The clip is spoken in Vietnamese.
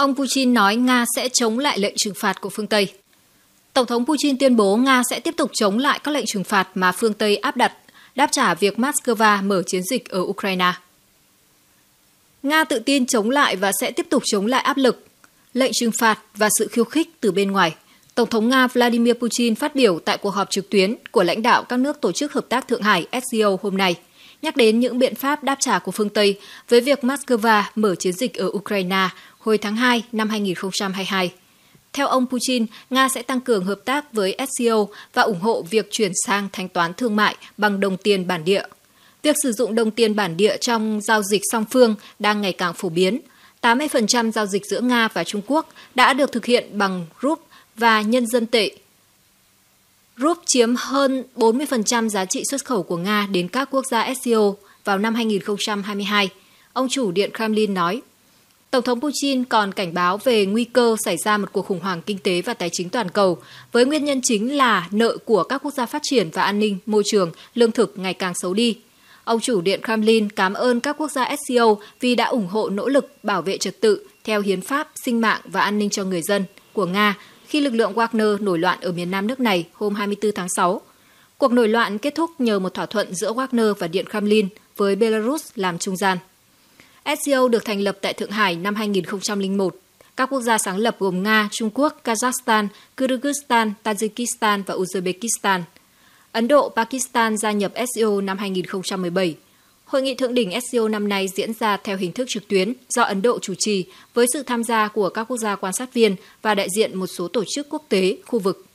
Ông Putin nói Nga sẽ chống lại lệnh trừng phạt của phương Tây. Tổng thống Putin tuyên bố Nga sẽ tiếp tục chống lại các lệnh trừng phạt mà phương Tây áp đặt, đáp trả việc Moscow mở chiến dịch ở Ukraine. Nga tự tin chống lại và sẽ tiếp tục chống lại áp lực, lệnh trừng phạt và sự khiêu khích từ bên ngoài. Tổng thống Nga Vladimir Putin phát biểu tại cuộc họp trực tuyến của lãnh đạo các nước Tổ chức Hợp tác Thượng Hải SCO hôm nay – nhắc đến những biện pháp đáp trả của phương Tây với việc Moscow mở chiến dịch ở Ukraine hồi tháng 2 năm 2022. Theo ông Putin, Nga sẽ tăng cường hợp tác với SCO và ủng hộ việc chuyển sang thanh toán thương mại bằng đồng tiền bản địa. Việc sử dụng đồng tiền bản địa trong giao dịch song phương đang ngày càng phổ biến. 80% giao dịch giữa Nga và Trung Quốc đã được thực hiện bằng rúp và nhân dân tệ Rúp chiếm hơn 40% giá trị xuất khẩu của Nga đến các quốc gia SCO vào năm 2022, ông chủ Điện Kremlin nói. Tổng thống Putin còn cảnh báo về nguy cơ xảy ra một cuộc khủng hoảng kinh tế và tài chính toàn cầu, với nguyên nhân chính là nợ của các quốc gia phát triển và an ninh, môi trường, lương thực ngày càng xấu đi. Ông chủ Điện Kremlin cảm ơn các quốc gia SCO vì đã ủng hộ nỗ lực bảo vệ trật tự theo hiến pháp, sinh mạng và an ninh cho người dân của Nga khi lực lượng Wagner nổi loạn ở miền nam nước này hôm 24 tháng 6. Cuộc nổi loạn kết thúc nhờ một thỏa thuận giữa Wagner và Điện Kremlin với Belarus làm trung gian. SCO được thành lập tại Thượng Hải năm 2001. Các quốc gia sáng lập gồm Nga, Trung Quốc, Kazakhstan, Kyrgyzstan, Tajikistan và Uzbekistan. Ấn Độ, Pakistan gia nhập SCO năm 2017. Hội nghị thượng đỉnh SCO năm nay diễn ra theo hình thức trực tuyến do Ấn Độ chủ trì với sự tham gia của các quốc gia quan sát viên và đại diện một số tổ chức quốc tế, khu vực.